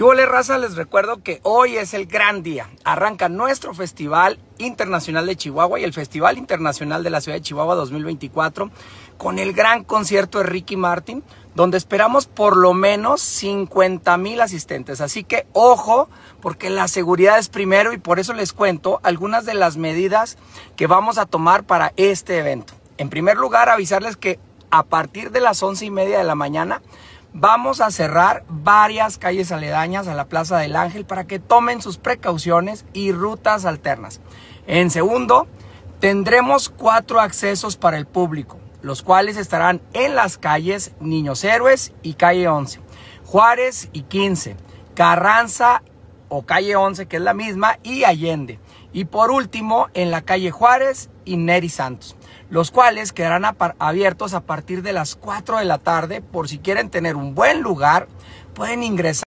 Yo, raza? Les recuerdo que hoy es el gran día. Arranca nuestro Festival Internacional de Chihuahua y el Festival Internacional de la Ciudad de Chihuahua 2024 con el gran concierto de Ricky Martin, donde esperamos por lo menos 50 mil asistentes. Así que ojo, porque la seguridad es primero y por eso les cuento algunas de las medidas que vamos a tomar para este evento. En primer lugar, avisarles que a partir de las once y media de la mañana vamos a cerrar varias calles aledañas a la Plaza del Ángel para que tomen sus precauciones y rutas alternas. En segundo, tendremos cuatro accesos para el público, los cuales estarán en las calles Niños Héroes y Calle 11, Juárez y 15, Carranza o Calle 11, que es la misma, y Allende y por último en la calle Juárez y Neri Santos, los cuales quedarán abiertos a partir de las 4 de la tarde por si quieren tener un buen lugar, pueden ingresar.